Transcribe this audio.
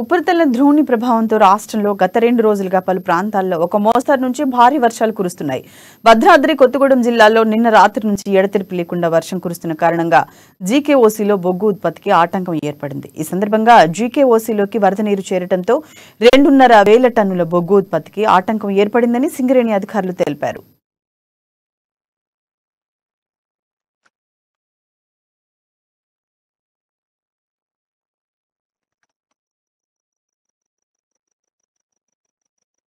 ఉపరితల ధ్రువుని ప్రభావంతో రాష్ట్రంలో గత రెండు రోజులుగా పలు ప్రాంతాల్లో ఒక మోస్తారు నుంచి భారీ వర్షాలు కురుస్తున్నాయి భద్రాద్రి కొత్తగూడెం జిల్లాలో నిన్న రాత్రి నుంచి ఎడతెరిపి లేకుండా వర్షం కురుస్తున్న కారణంగా జీకేఓసీలో బొగ్గు ఉత్పత్తికి ఆటంకం ఏర్పడింది ఈ సందర్భంగా జీకేఓసీలోకి వరద నీరు చేరడంతో రెండున్నర వేల టన్నుల బొగ్గు ఉత్పత్తికి ఆటంకం ఏర్పడిందని సింగరేణి అధికారులు తెలిపారు